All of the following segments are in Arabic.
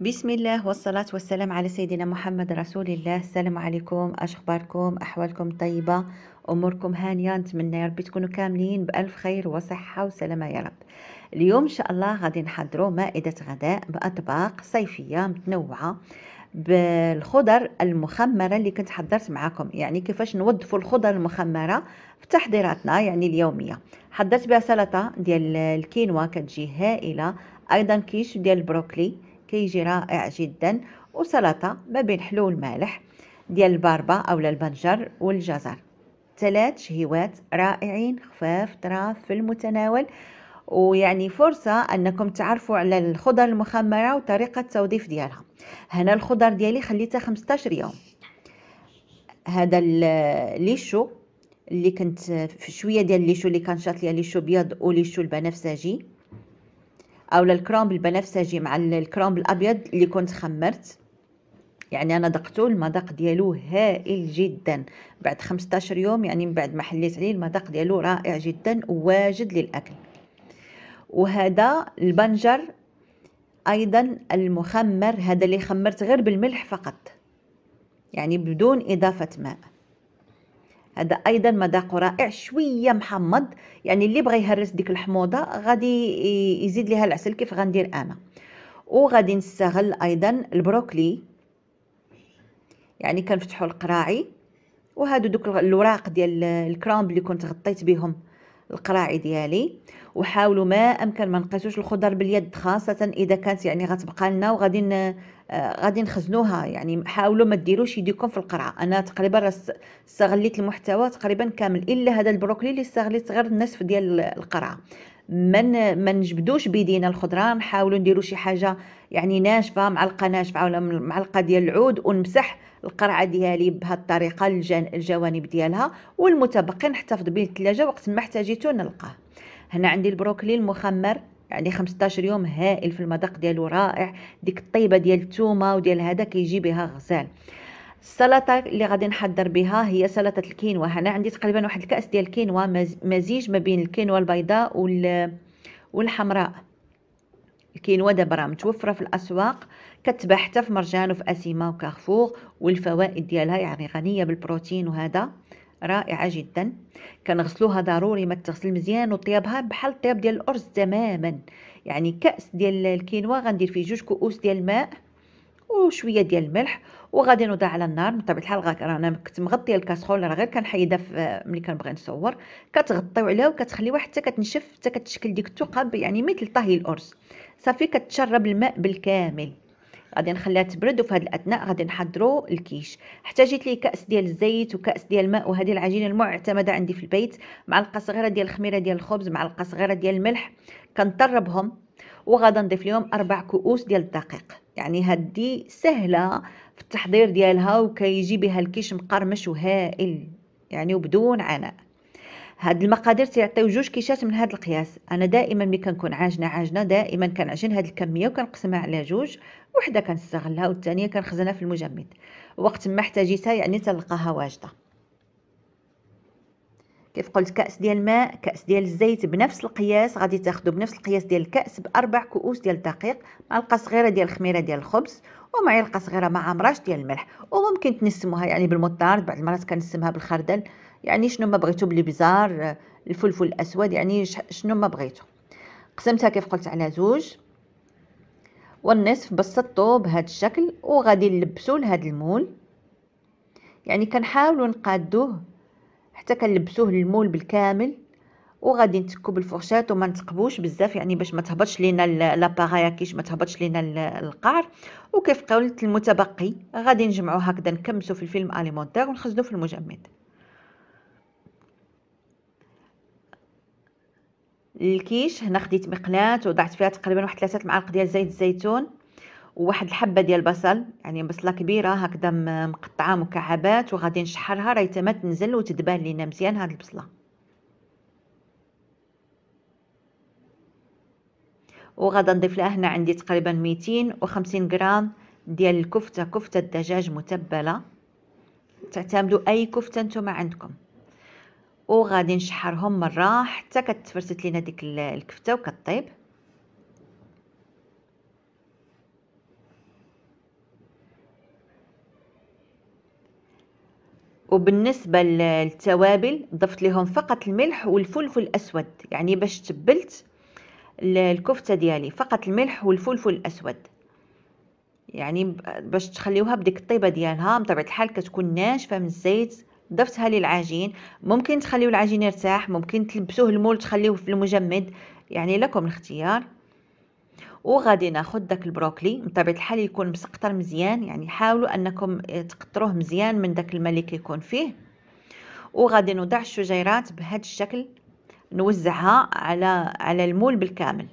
بسم الله والصلاة والسلام على سيدنا محمد رسول الله السلام عليكم اش اخباركم احوالكم طيبة اموركم هانية نتمنى يا رب تكونوا كاملين بالف خير وصحة وسلامة يا رب اليوم ان شاء الله غادي نحضروا مائدة غداء باطباق صيفية متنوعة بالخضر المخمرة اللي كنت حضرت معكم يعني كيفاش نوظفوا الخضر المخمرة في تحضيراتنا يعني اليومية حضرت بها سلطة ديال الكينوا كتجي هائلة ايضا كيش ديال البروكلي كيجي رائع جدا وسلطة ما بين حلو المالح ديال الباربة أو البنجر والجزر ثلاث شهيوات رائعين خفاف طراف في المتناول ويعني فرصة أنكم تعرفوا على الخضر المخمرة وطريقة التوظيف ديالها هنا الخضر ديالي خليتها 15 يوم هذا الليشو اللي كنت في شويه ديال الليشو اللي كان شاط ليا ليشو ابيض وليشو البنفسجي او للكرومب البنفسجي مع الكرومب الابيض اللي كنت خمرت يعني انا دقته المذاق ديالو هائل جدا بعد 15 يوم يعني من بعد ما حليت عليه المذاق ديالو رائع جدا وواجد للاكل وهذا البنجر ايضا المخمر هذا اللي خمرت غير بالملح فقط يعني بدون اضافه ماء هذا ايضا مذاق رائع شويه محمض يعني اللي بغى يهرس ديك الحموضه غادي يزيد ليها العسل كيف غندير انا وغادي نستغل ايضا البروكلي يعني كنفتحوا القراعي وهادو دوك الوراق ديال الكرامب اللي كنت غطيت بهم القراعي ديالي وحاولوا ما امكن ما نقيسوش الخضر باليد خاصه اذا كانت يعني غتبقى لنا وغادي غادي نخزنوها يعني حاولوا ما ديروش يديكم في القرعه انا تقريبا استغليت المحتوى تقريبا كامل الا هذا البروكلي اللي استغليت غير النصف ديال القرعه من ما نجبدوش بيدينا الخضره نحاولوا نديروا شي حاجه يعني ناشفه معلقه ناشفه ولا معلقه ديال العود ونمسح القرعه ديالي بهذه الطريقه الجوانب ديالها والمتبقي نحتفظ به الثلاجه وقت ما احتاجيته نلقاه هنا عندي البروكلي المخمر يعني 15 يوم هائل في المذاق ديالو رائع ديك الطيبه ديال الثومه وديال هذا كيجي بها غزال السلطه اللي غادي نحضر بها هي سلطه الكينوا هنا عندي تقريبا واحد الكاس ديال الكينوا مزيج ما بين الكينوا البيضاء وال والحمراء الكينوا دابا راه متوفره في الاسواق كتباع حتى في مرجان وفي اسيما وكارفور والفوائد ديالها يعني غنيه بالبروتين وهذا رائعة جدا كنغسلوها ضروري ما تغسل مزيان وطيابها بحال الطياب ديال الأرز تماما يعني كأس ديال الكينوا غندير فيه جوج كؤوس ديال الماء وشويه ديال الملح وغادي نوضع على النار بطبيعه الحال انا كنت مغطيه الكاسخول راه غير كنحيدها ملي كنبغي نصور كتغطيو عليها وكتخليوها حتى كتنشف حتى كتشكل ديك الثقب يعني مثل طهي الارز صافي كتشرب الماء بالكامل غادي نخليها تبرد وفي هذه الاثناء غادي نحضروا الكيش احتاجيت لي كاس ديال الزيت وكاس ديال الماء وهذه العجينه المعتمده عندي في البيت معلقه صغيره ديال الخميره ديال الخبز معلقه صغيره ديال الملح كنطربهم وغادا نضيف لهم اربع كؤوس ديال الدقيق يعني هادي سهله في التحضير ديالها وكيجي بها الكيش مقرمش وهائل يعني وبدون عناء هاد المقادير تيعطيو جوج كيشات من هاد القياس انا دائما ملي كنكون عاجنه عاجنه دائما كنعجن هاد الكميه وكنقسمها على جوج وحده كنستغلها والثانيه كنخزنها في المجمد وقت ما احتاجيتها يعني تلقاها واجده كيف قلت كاس ديال الماء كاس ديال الزيت بنفس القياس غادي تاخذوا بنفس القياس ديال الكاس باربع كؤوس ديال الدقيق معلقه صغيره ديال الخميره ديال الخبز ومعلقه صغيره مع مرش ديال الملح وممكن تنسموها يعني بالمطارد بعض المرات كنسمها بالخردل يعني شنو ما بغيتو بالبزار الفلفل الاسود يعني شنو ما بغيتو قسمتها كيف قلت على زوج والنصف بسطته بهذا الشكل وغادي نلبسو لهاد المول يعني كنحاولوا نقادوه حتى كنلبسوه المول بالكامل وغادي نتكو بالفرشات وما نتقبوش بزاف يعني باش ما تهبطش لينا لاباغايا كيش ما تهبطش لينا القعر وكيف قلت المتبقي غادي نجمعو هكذا نكمسو في الفيلم اليمونتير ونخزنوه في المجمد الكيش هنا خديت مقلات وضعت فيها تقريبا واحد ثلاثة المعالق ديال زيت الزيتون وواحد الحبه ديال البصل يعني بصله كبيره هكذا مقطعه مكعبات وغادي نشحرها راه تما تنزل وتدبان لينا مزيان هاد البصله وغادي نضيف لها هنا عندي تقريبا 250 غرام ديال الكفته كفته الدجاج متبله تعتمدوا اي كفته نتوما عندكم وغادي نشحرهم مره حتى كتفرست لينا ديك الكفته وكطيب وبالنسبه للتوابل ضفت لهم فقط الملح والفلفل الاسود يعني باش تبلت الكفته ديالي فقط الملح والفلفل الاسود يعني باش تخليوها بديك الطيبه ديالها بطبيعه الحال كتكون ناشفه من الزيت ضفتها للعجين ممكن تخليو العجين يرتاح ممكن تلبسوه المول تخليوه في المجمد يعني لكم الاختيار وغادي ناخد داك البروكلي بطبيعه الحال يكون مسقطر مزيان يعني حاولوا انكم آه، تقطروه مزيان من داك الماء اللي كيكون فيه وغادي نوضع الشجيرات بهذا الشكل نوزعها على على المول بالكامل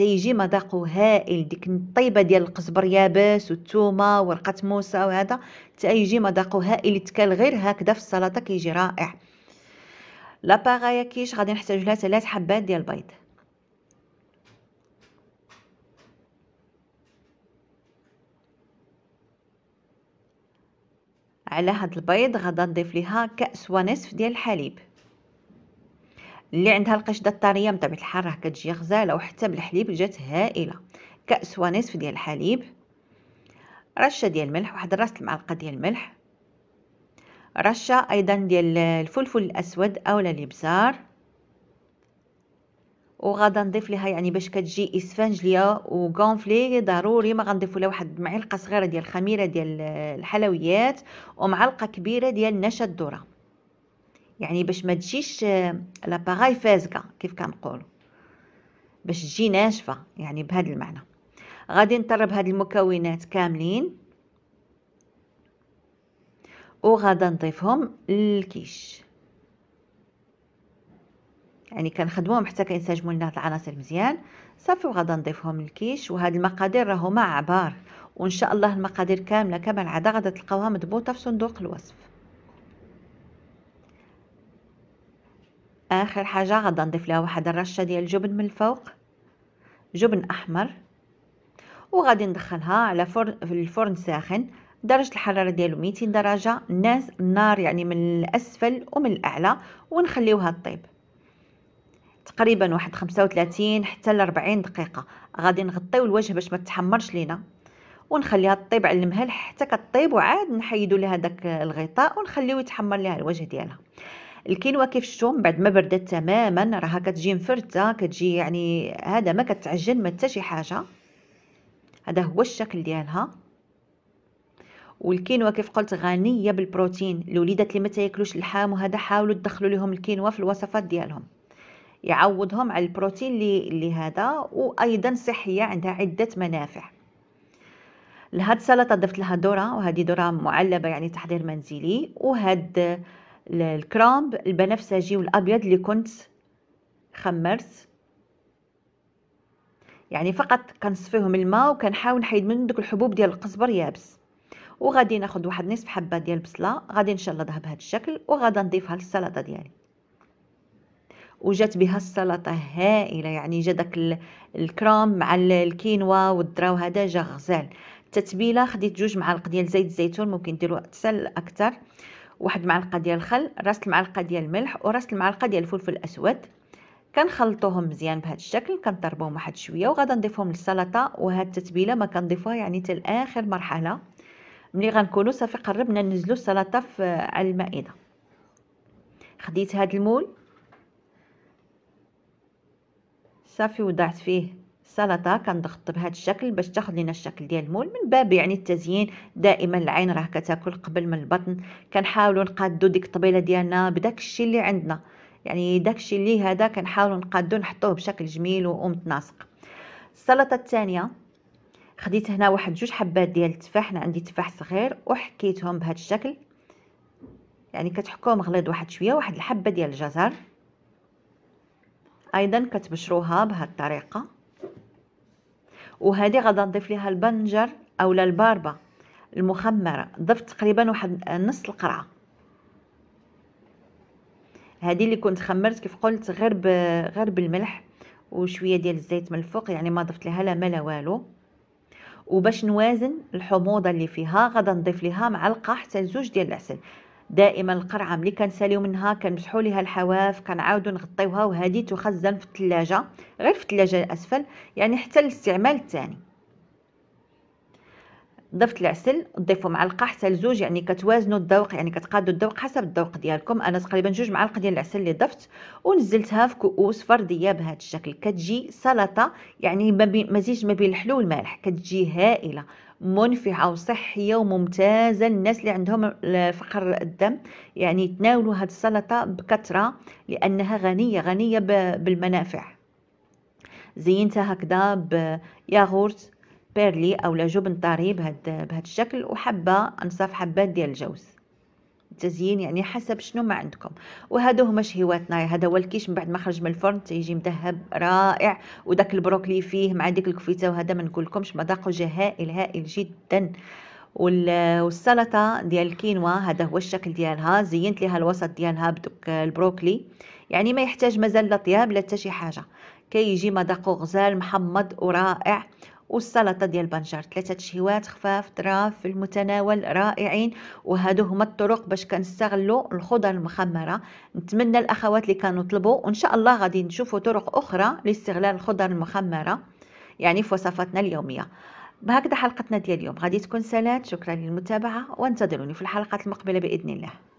تيجي مذاقه هائل ديك الطيبه ديال القزبر يابس والثومه ورقه موسى وهذا تيجي مذاقه هائل يتكال غير هكذا في السلطه كيجي رائع لاباغايا كيش غادي نحتاج لها ثلاث حبات ديال البيض على هاد البيض غادا نضيف ليها كأس ونصف ديال الحليب اللي عندها القشده الطريه الحال راه كتجي غزاله وحتى بالحليب جات هائله كاس ونصف ديال الحليب رشه ديال الملح واحد راس المعلقه ديال الملح رشه ايضا ديال الفلفل الاسود اولا الابزار وغادا نضيف لها يعني باش كتجي اسفنجليه وغونفلي ضروري ما غنضيفو لها واحد معلقه صغيره ديال الخميره ديال الحلويات ومعلقه كبيره ديال نشا الذره يعني باش ما تجيش آه، لاباغاي فازكه كيف كنقولوا باش تجي ناشفه يعني بهذا المعنى غادي نطرب هاد المكونات كاملين وغادي نضيفهم للكيش يعني كنخدموهم حتى كينسجموا لنا هاد العناصر مزيان صافي وغادي نضيفهم للكيش وهاد المقادير راهما عبار وان شاء الله المقادير كامله كما العاده غادا تلقاوها مضبوطه في صندوق الوصف آخر حاجة غدا نضيف لها واحد الرشة ديال الجبن من الفوق جبن أحمر وغادي ندخلها على فرن في الفرن ساخن درجة الحرارة ديالو 200 درجة ناس النار يعني من الأسفل ومن الأعلى ونخليوها طيب تقريبا واحد 35 حتى ل 40 دقيقة غادي نغطيو الوجه باش ما تحمرش لينا ونخليها طيب على المهل حتى كطيب وعاد نحيدو لها داك الغطاء ونخليو يتحمر لها الوجه ديالها الكينوا كيف شتو من بعد ما بردت تماما راها كتجي مفرته كتجي يعني هذا ما كتعجن ما حتى شي حاجه هذا هو الشكل ديالها والكينوا كيف قلت غنيه بالبروتين الوليدات اللي ما تاكلوش اللحام وهذا حاولوا تدخلوا لهم الكينوا في الوصفات ديالهم يعوضهم على البروتين اللي, اللي هذا وايضا صحيه عندها عده منافع لهاد السلطه ضفت لها ذره وهذه ذره معلبه يعني تحضير منزلي وهاد الكرامب البنفسجي والابيض اللي كنت خمرت يعني فقط كنصفيهم الماء وكنحاول نحيد منهم دوك الحبوب ديال القزبر يابس وغادي ناخذ واحد نصف حبه ديال البصله غادي نشلضها بهذا الشكل وغادا نضيفها للسلطه ديالي وجات بها السلطه هائله يعني جا داك الكرام مع الكينوا والذرة وهذا جا غزال التتبيله خديت جوج معالق ديال زيت الزيتون ممكن ديروا تسل اكثر واحد معلقه ديال الخل راس المعلقه ديال الملح وراس المعلقه ديال الفلفل الاسود كنخلطوهم مزيان بهذا الشكل كنضربوهم واحد شويه وغادي نضيفهم للسلطه وهاد التتبيله ما كنضيفوها يعني حتى لاخر مرحله ملي غنكونوا صافي قربنا ننزلوا السلطه على المائده خديت هاد المول صافي وضعت فيه السلطه كنضغط بهذا الشكل باش تاخذ لنا الشكل ديال المول من باب يعني التزيين دائما العين راه كتاكل قبل من البطن كنحاولوا نقادو ديك الطبيله ديالنا بداك الشيء اللي عندنا يعني داك الشيء اللي هذا كنحاولوا نقادو نحطوه بشكل جميل ومتناسق السلطه الثانيه خديت هنا واحد جوج حبات ديال التفاح انا عندي تفاح صغير وحكيتهم بهذا الشكل يعني كتحكوه مغليض واحد شويه واحد الحبه ديال الجزر ايضا كتبشروها بهذه الطريقه وهذه غدا نضيف ليها البنجر اولا الباربه المخمره ضفت تقريبا واحد نص القرعه هذه اللي كنت خمرت كيف قلت غير غير بالملح وشويه ديال الزيت من الفوق يعني ما ضفت لها لا ما لا والو وباش نوازن الحموضه اللي فيها غادا نضيف ليها معلقه حتى لزوج ديال العسل دائما القرعه ملي كنساليو منها كنمسحوا ليها الحواف كنعاودو نغطيوها وهذه تخزن في الثلاجه غير في الثلاجه الاسفل يعني حتى الاستعمال الثاني ضفت العسل ضيفوا معلقه حتى لزوج يعني كتوازنوا الذوق يعني كتقادوا الذوق حسب الذوق ديالكم انا تقريبا جوج معالق ديال العسل اللي ضفت ونزلتها في كؤوس فرديه بهذا الشكل كتجي سلطه يعني مزيج ما بين الحلو والمالح كتجي هائله منفعه وصحيه وممتازه للناس اللي عندهم فقر الدم يعني تناولوا هذه السلطه بكثره لانها غنيه غنيه بالمنافع زينتها هكذا بياغورت بيرلي او لجبن طري بهاد بهاد الشكل وحبه انصاف حبات ديال الجوز تزيين يعني حسب شنو ما عندكم وهادو هما شهيواتنا هذا هو الكيش من بعد ما خرج من الفرن تيجي مذهب رائع وداك البروكلي فيه مع ديك الكفته وهذا ما نقولكمش مذاقه جا هائل هائل جدا والسلطه ديال الكينوا هذا هو الشكل ديالها زينت ليها الوسط ديالها بدوك البروكلي يعني ما يحتاج مازال لا طياب لا حتى شي حاجه كيجي كي مذاقه غزال محمض ورائع والسلطه ديال البنجار ثلاثه شهيوات خفاف طراف في المتناول رائعين وهادو هما الطرق باش كنستغلوا الخضر المخمره نتمنى الاخوات اللي كانوا طلبوا وان شاء الله غادي نشوفوا طرق اخرى لاستغلال الخضر المخمره يعني في وصفاتنا اليوميه بهكذا حلقتنا ديال اليوم غادي تكون سالات شكرا للمتابعه وانتظروني في الحلقات المقبله باذن الله